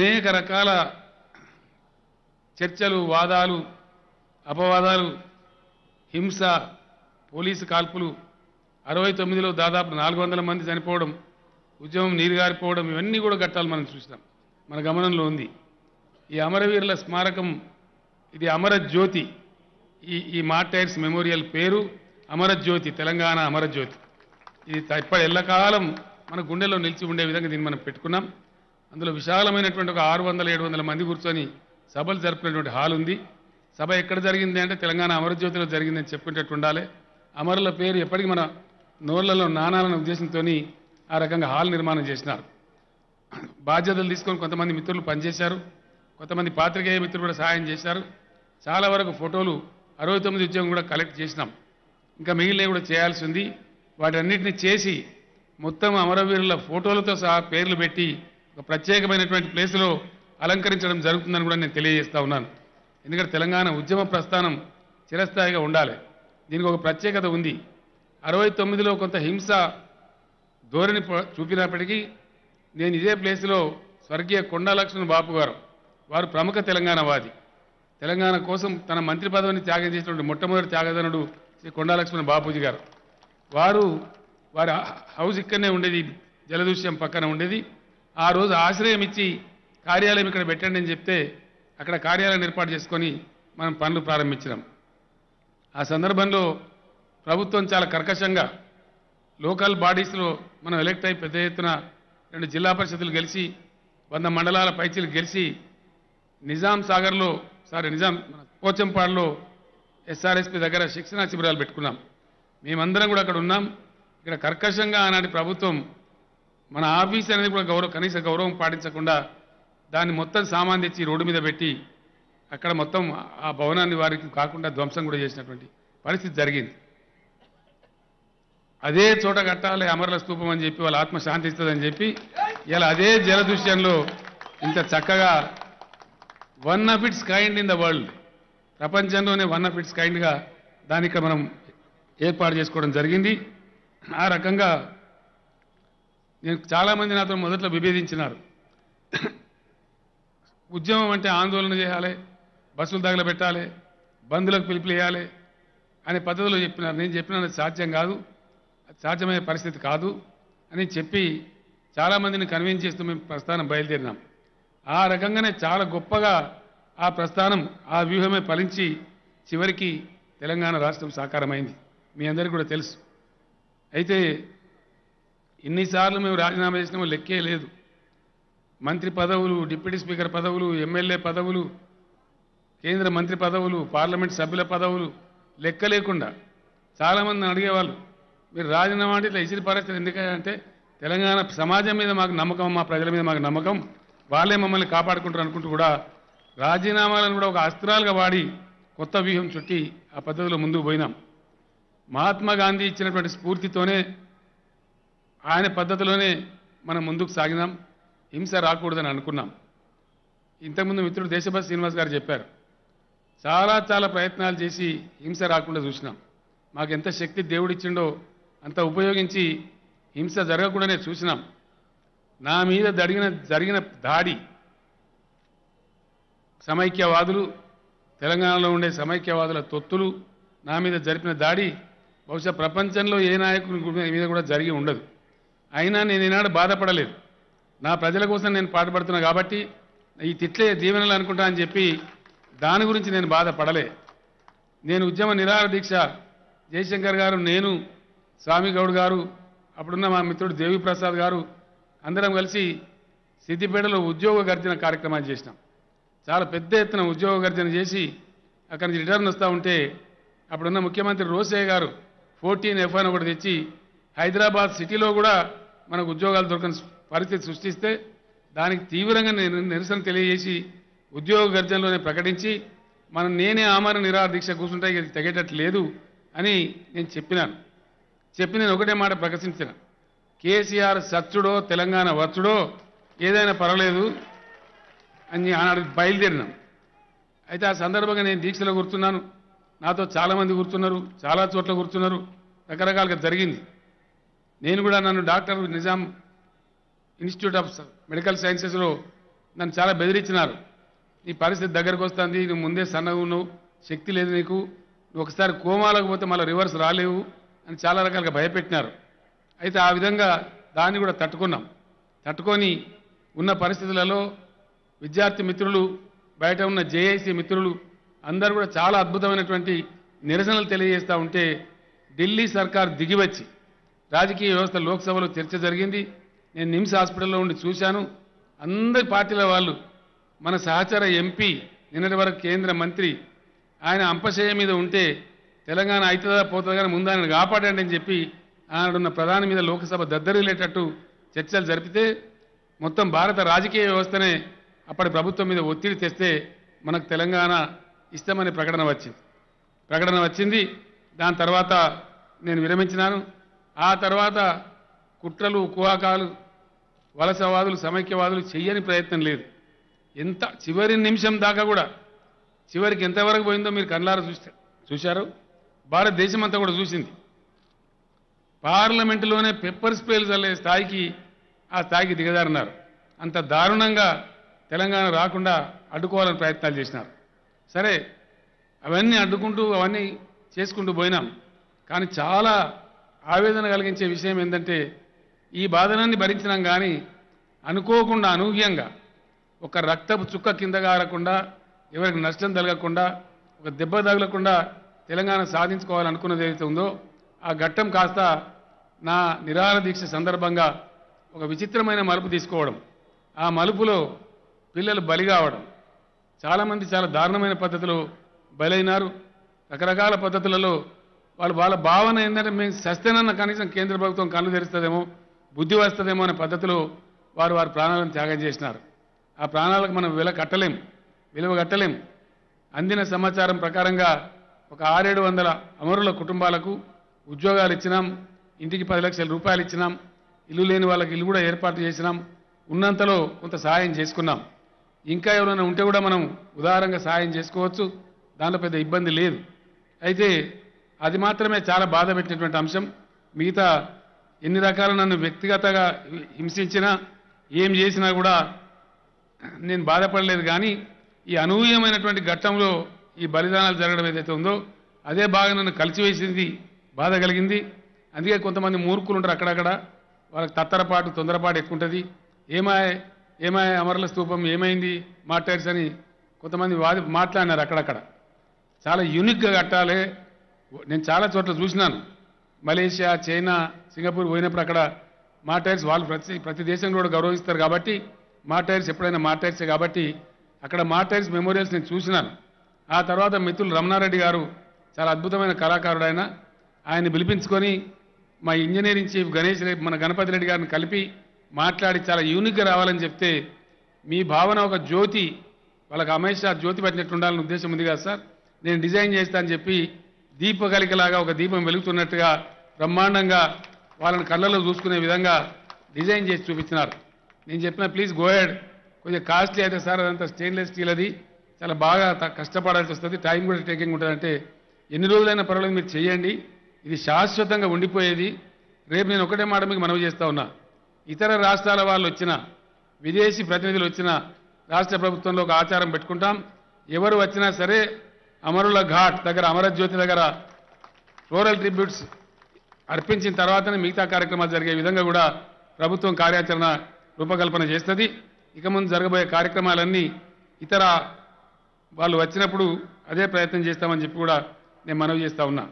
అనేక రకాల చర్చలు వాదాలు అపవాదాలు హింస పోలీసు కాల్పులు అరవై తొమ్మిదిలో దాదాపు నాలుగు వందల మంది చనిపోవడం ఉద్యమం నీరుగారిపోవడం ఇవన్నీ కూడా ఘట్టాలు మనం చూసినాం మన గమనంలో ఉంది ఈ అమరవీరుల స్మారకం ఇది అమరజ్యోతి ఈ ఈ మార్టైర్స్ మెమోరియల్ పేరు అమరజ్యోతి తెలంగాణ అమరజ్యోతి ఇది ఇప్పటి ఎల్లకాలం మన గుండెలో నిలిచి ఉండే విధంగా దీన్ని మనం పెట్టుకున్నాం అందులో విశాలమైనటువంటి ఒక ఆరు వందల ఏడు వందల మంది కూర్చొని సభలు జరిపినటువంటి హాల్ ఉంది సభ ఎక్కడ జరిగింది అంటే తెలంగాణ అమరజ్యోతిలో జరిగిందని చెప్పుకునేటట్టు ఉండాలి అమరుల పేరు ఎప్పటికీ మన నోర్లలో నానాలన్న ఉద్దేశంతో ఆ రకంగా హాల్ నిర్మాణం చేసినారు బాధ్యతలు తీసుకొని కొంతమంది మిత్రులు పనిచేశారు కొంతమంది పాత్రికేయ మిత్రులు కూడా సహాయం చేశారు చాలా వరకు ఫోటోలు అరవై తొమ్మిది ఉద్యోగం కూడా కలెక్ట్ చేసినాం ఇంకా మిగిలినవి కూడా చేయాల్సి ఉంది వాటన్నిటిని చేసి మొత్తం అమరవీరుల ఫోటోలతో సహా పేర్లు పెట్టి ఒక ప్రత్యేకమైనటువంటి ప్లేసులో అలంకరించడం జరుగుతుందని కూడా నేను తెలియజేస్తా ఉన్నాను ఎందుకంటే తెలంగాణ ఉద్యమ ప్రస్థానం చిరస్థాయిగా ఉండాలి దీనికి ఒక ప్రత్యేకత ఉంది అరవై తొమ్మిదిలో కొంత హింస ధోరణి చూపినప్పటికీ నేను ఇదే ప్లేసులో స్వర్గీయ కొండా లక్ష్మణ్ బాపు గారు వారు ప్రముఖ తెలంగాణవాది తెలంగాణ కోసం తన మంత్రి పదవిని త్యాగం చేసినటువంటి మొట్టమొదటి త్యాగదనుడు శ్రీ కొండా లక్ష్మణ్ బాపూజీ గారు వారు వారి హౌస్ ఇక్కడనే ఉండేది జలదూష్యం పక్కన ఉండేది ఆ రోజు ఆశ్రయం ఇచ్చి కార్యాలయం ఇక్కడ పెట్టండి అని చెప్తే అక్కడ కార్యాలయం ఏర్పాటు చేసుకొని మనం పనులు ప్రారంభించినాం ఆ సందర్భంలో ప్రభుత్వం చాలా కర్కశంగా లోకల్ బాడీస్లో మనం ఎలక్ట్ అయి పెద్ద ఎత్తున రెండు జిల్లా పరిషత్లు గెలిచి వంద మండలాల పైచీలు గెలిచి నిజాం సాగర్లో సారీ నిజాం పోచంపాడులో ఎస్ఆర్ఎస్పి దగ్గర శిక్షణా శిబిరాలు పెట్టుకున్నాం మేమందరం కూడా అక్కడ ఉన్నాం ఇక్కడ కర్కశంగా ఆనాటి ప్రభుత్వం మన ఆఫీస్ అనేది కూడా గౌరవ కనీస గౌరవం పాటించకుండా దాన్ని మొత్తం సామాన్ తెచ్చి రోడ్డు మీద పెట్టి అక్కడ మొత్తం ఆ భవనాన్ని వారికి కాకుండా ధ్వంసం కూడా చేసినటువంటి పరిస్థితి జరిగింది అదే చోట కట్టాలి అమరుల స్థూపం అని చెప్పి వాళ్ళ ఆత్మ అని చెప్పి ఇలా అదే జలదృశ్యంలో ఇంత చక్కగా one of its kind in the world ప్రపంచంలోనే వన్ ఆఫ్ ఇట్స్ కైండ్గా దానికి మనం ఏర్పాటు చేసుకోవడం జరిగింది ఆ రకంగా నేను చాలామంది నాతో మొదట్లో విభేదించినారు ఉద్యమం అంటే ఆందోళన చేయాలి బస్సులు తగలబెట్టాలి బంధులకు వేయాలి అనే పద్ధతిలో చెప్పినారు నేను చెప్పిన సాధ్యం కాదు సాధ్యమయ్యే పరిస్థితి కాదు అని చెప్పి చాలామందిని కన్విన్స్ చేస్తూ మేము ప్రస్థానం బయలుదేరినాం ఆ రకంగానే చాలా గొప్పగా ఆ ప్రస్థానం ఆ వ్యూహమే ఫలించి చివరికి తెలంగాణ రాష్ట్రం సాకారమైంది మీ అందరికీ కూడా తెలుసు అయితే ఇన్నిసార్లు మేము రాజీనామా చేసినాము లెక్కే లేదు మంత్రి పదవులు డిప్యూటీ స్పీకర్ పదవులు ఎమ్మెల్యే పదవులు కేంద్ర మంత్రి పదవులు పార్లమెంట్ సభ్యుల పదవులు లెక్క లేకుండా చాలామంది అడిగేవాళ్ళు మీరు రాజీనామా అంటే ఇట్లా ఇసిరి పరిస్థితి ఎందుకంటే తెలంగాణ సమాజం మీద మాకు నమ్మకం మా ప్రజల మీద మాకు నమ్మకం వాళ్ళే మమ్మల్ని కాపాడుకుంటారు అనుకుంటూ కూడా రాజీనామాలను కూడా ఒక అస్త్రాలుగా వాడి కొత్త వ్యూహం చుట్టి ఆ పద్ధతిలో ముందుకు పోయినాం మహాత్మా గాంధీ ఇచ్చినటువంటి స్ఫూర్తితోనే ఆయన పద్ధతిలోనే మనం ముందుకు సాగినాం హింస రాకూడదని అనుకున్నాం ఇంతకుముందు మిత్రుడు దేశభక్తి శ్రీనివాస్ గారు చెప్పారు చాలా చాలా ప్రయత్నాలు చేసి హింస రాకుండా చూసినాం మాకు ఎంత శక్తి దేవుడిచ్చిండో అంత ఉపయోగించి హింస జరగకుండానే చూసినాం నా మీద జరిగిన జరిగిన దాడి సమైక్యవాదులు తెలంగాణలో ఉండే సమైక్యవాదుల తొత్తులు నా మీద జరిపిన దాడి బహుశా ప్రపంచంలో ఏ నాయకుని మీద కూడా జరిగి ఉండదు అయినా నేను ఈనాడు బాధపడలేదు నా ప్రజల కోసం నేను పాటుపడుతున్నా కాబట్టి ఈ తిట్లే దీవెనలు అనుకుంటా అని చెప్పి దాని గురించి నేను బాధపడలే నేను ఉద్యమ నిరాహార దీక్ష జయశంకర్ గారు నేను స్వామి గౌడ్ గారు అప్పుడున్న మా మిత్రుడు దేవిప్రసాద్ గారు అందరం కలిసి సిద్దిపేటలో ఉద్యోగ గర్జన కార్యక్రమాన్ని చేసినాం చాలా పెద్ద ఎత్తున ఉద్యోగ గర్జన చేసి అక్కడి నుంచి రిటర్న్ వస్తూ ఉంటే అప్పుడున్న ముఖ్యమంత్రి రోసయ్య గారు ఫోర్టీన్ ఎఫ్ఐన్ ఒకటి తెచ్చి హైదరాబాద్ సిటీలో కూడా మనకు ఉద్యోగాలు దొరకని పరిస్థితి సృష్టిస్తే దానికి తీవ్రంగా నిరసన తెలియజేసి ఉద్యోగ గర్జనలోనే ప్రకటించి మనం నేనే ఆమర నిరాహార దీక్ష కూర్చుంటే ఇది తెగేటట్లేదు అని నేను చెప్పినాను చెప్పి నేను ఒకటే మాట ప్రకటించిన కేసీఆర్ సత్యుడో తెలంగాణ వచ్చుడో ఏదైనా పర్వాలేదు అని ఆనాడు బయలుదేరినాం అయితే ఆ సందర్భంగా నేను దీక్షలో కూర్చున్నాను నాతో చాలామంది కూర్చున్నారు చాలా చోట్ల కూర్చున్నారు రకరకాలుగా జరిగింది నేను కూడా నన్ను doctor Nizam institute of medical సైన్సెస్లో నన్ను చాలా బెదిరించినారు నీ పరిస్థితి దగ్గరకు వస్తుంది నువ్వు ముందే సన్నగా శక్తి లేదు నీకు నువ్వు ఒకసారి కోమాలకు పోతే మళ్ళీ రివర్స్ రాలేవు అని చాలా రకాలుగా భయపెట్టినారు అయితే ఆ విధంగా దాన్ని కూడా తట్టుకున్నాం తట్టుకొని ఉన్న పరిస్థితులలో విద్యార్థి మిత్రులు బయట ఉన్న జేఏసీ మిత్రులు అందరూ కూడా చాలా అద్భుతమైనటువంటి నిరసనలు తెలియజేస్తూ ఉంటే ఢిల్లీ సర్కార్ దిగివచ్చి రాజకీయ వ్యవస్థ లోక్సభలో చర్చ జరిగింది నేను నిమ్స్ హాస్పిటల్లో ఉండి చూశాను అందరి పార్టీల వాళ్ళు మన సహచర ఎంపీ నిన్నటి వరకు కేంద్ర మంత్రి ఆయన అంపశయ మీద ఉంటే తెలంగాణ అవుతుందా పోతుందా కానీ ముందు ఆయన కాపాడండి అని చెప్పి ఆయనడున్న ప్రధాని మీద లోక్సభ దద్దరిల్లేటట్టు చర్చలు జరిపితే మొత్తం భారత రాజకీయ వ్యవస్థనే అప్పటి ప్రభుత్వం మీద ఒత్తిడి తెస్తే మనకు తెలంగాణ ఇష్టమనే ప్రకటన వచ్చింది ప్రకటన వచ్చింది దాని తర్వాత నేను విరమించినాను ఆ తర్వాత కుట్రలు కుహాకాలు వలసవాదులు సమైక్యవాదులు చెయ్యని ప్రయత్నం లేదు ఎంత చివరి నిమిషం దాకా కూడా చివరికి ఎంతవరకు పోయిందో మీరు కళ్ళారా చూస్తే చూశారు భారతదేశం అంతా కూడా చూసింది పార్లమెంటులోనే పెప్పర్ స్ప్రేలు చల్లే స్థాయికి ఆ స్థాయికి దిగజారున్నారు అంత దారుణంగా తెలంగాణ రాకుండా అడ్డుకోవాలని ప్రయత్నాలు చేసినారు సరే అవన్నీ అడ్డుకుంటూ అవన్నీ చేసుకుంటూ పోయినాం కానీ చాలా ఆవేదన కలిగించే విషయం ఏంటంటే ఈ బాధనాన్ని భరించినాం కానీ అనుకోకుండా అనూహ్యంగా ఒక రక్తపు చుక్క కింద కారకుండా ఎవరికి నష్టం తగలకుండా ఒక దెబ్బ తగలకుండా తెలంగాణ సాధించుకోవాలనుకున్నది ఏదైతే ఉందో ఆ ఘట్టం కాస్త నా నిరాహార దీక్ష సందర్భంగా ఒక విచిత్రమైన మలుపు తీసుకోవడం ఆ మలుపులో పిల్లలు బలి కావడం చాలామంది చాలా దారుణమైన పద్ధతిలో బలైనారు రకరకాల పద్ధతులలో వాళ్ళు వాళ్ళ భావన ఏంటంటే మేము సస్తేనన్న కనీసం కేంద్ర ప్రభుత్వం కళ్ళు తెరుస్తుందేమో బుద్ధి వస్తుందేమో అనే పద్ధతిలో వారు వారి ప్రాణాలను త్యాగం చేసినారు ఆ ప్రాణాలకు మనం విల కట్టలేం విలువ కట్టలేం అందిన సమాచారం ప్రకారంగా ఒక ఆరేడు వందల అమరుల కుటుంబాలకు ఉద్యోగాలు ఇచ్చినాం ఇంటికి పది లక్షల రూపాయలు ఇచ్చినాం ఇల్లు లేని వాళ్ళకి ఇల్లు కూడా ఏర్పాటు చేసినాం ఉన్నంతలో కొంత సహాయం చేసుకున్నాం ఇంకా ఎవరైనా ఉంటే కూడా మనం ఉదారంగా సహాయం చేసుకోవచ్చు దాంట్లో పెద్ద ఇబ్బంది లేదు అయితే అది మాత్రమే చాలా బాధ పెట్టినటువంటి అంశం మిగతా ఎన్ని రకాల నన్ను వ్యక్తిగతంగా హింసించినా ఏం చేసినా కూడా నేను బాధపడలేదు కానీ ఈ అనూహ్యమైనటువంటి ఘట్టంలో ఈ బలిదానాలు జరగడం ఏదైతే ఉందో అదే బాగా నన్ను కలిసివేసింది బాధ కలిగింది అందుకే కొంతమంది మూర్ఖులు ఉంటారు అక్కడక్కడ వాళ్ళకి తత్తరపాటు తొందరపాటు ఎక్కువ ఉంటుంది ఏమాయ ఏమాయ అమరల స్తూపం ఏమైంది మాట్లాడ్స్ అని కొంతమంది వాది మాట్లాడినారు అక్కడక్కడ చాలా యూనిక్గా కట్టాలి నేను చాలా చోట్ల చూసినాను మలేషియా చైనా సింగపూర్ పోయినప్పుడు అక్కడ మా టైర్స్ వాళ్ళు ప్రతి ప్రతి దేశం కూడా గౌరవిస్తారు కాబట్టి మా టైర్స్ ఎప్పుడైనా మా టైర్సే కాబట్టి అక్కడ మా టైర్స్ మెమోరియల్స్ నేను చూసినాను ఆ తర్వాత మిత్రులు రమణారెడ్డి గారు చాలా అద్భుతమైన కళాకారుడు ఆయన ఆయన పిలిపించుకొని మా ఇంజనీరింగ్ చీఫ్ గణేష్ రెడ్డి మన గణపతి రెడ్డి గారిని కలిపి మాట్లాడి చాలా యూనిక్గా రావాలని చెప్తే మీ భావన ఒక జ్యోతి వాళ్ళకి అమేష్ జ్యోతి పెట్టినట్టు ఉండాలని ఉద్దేశం ఉంది కదా సార్ నేను డిజైన్ చేస్తా అని చెప్పి దీపకలికలాగా ఒక దీపం వెలుగుతున్నట్టుగా బ్రహ్మాండంగా వాళ్ళని కళ్ళలో చూసుకునే విధంగా డిజైన్ చేసి చూపించినారు నేను చెప్పిన ప్లీజ్ గోహెడ్ కొంచెం కాస్ట్లీ అయితే సార్ అదంతా స్టెయిన్లెస్ స్టీల్ అది చాలా బాగా కష్టపడాల్సి వస్తుంది టైం కూడా టేకింగ్ ఉంటుంది అంటే ఎన్ని రోజులైనా పర్వాలేదు మీరు చేయండి ఇది శాశ్వతంగా ఉండిపోయేది రేపు నేను ఒకటే మాట మీకు మనవి చేస్తా ఉన్నా ఇతర రాష్ట్రాల వాళ్ళు వచ్చిన విదేశీ ప్రతినిధులు వచ్చిన రాష్ట్ర ప్రభుత్వంలో ఒక ఆచారం పెట్టుకుంటాం ఎవరు వచ్చినా సరే అమరుల ఘాట్ దగ్గర అమరజ్యోతి దగ్గర రూరల్ ట్రిబ్యూట్స్ అర్పించిన తర్వాతనే మిగతా కార్యక్రమాలు జరిగే విధంగా కూడా ప్రభుత్వం కార్యాచరణ రూపకల్పన చేస్తుంది ఇక ముందు జరగబోయే కార్యక్రమాలన్నీ ఇతర వాళ్ళు వచ్చినప్పుడు అదే ప్రయత్నం చేస్తామని చెప్పి కూడా నేను మనవి చేస్తా ఉన్నా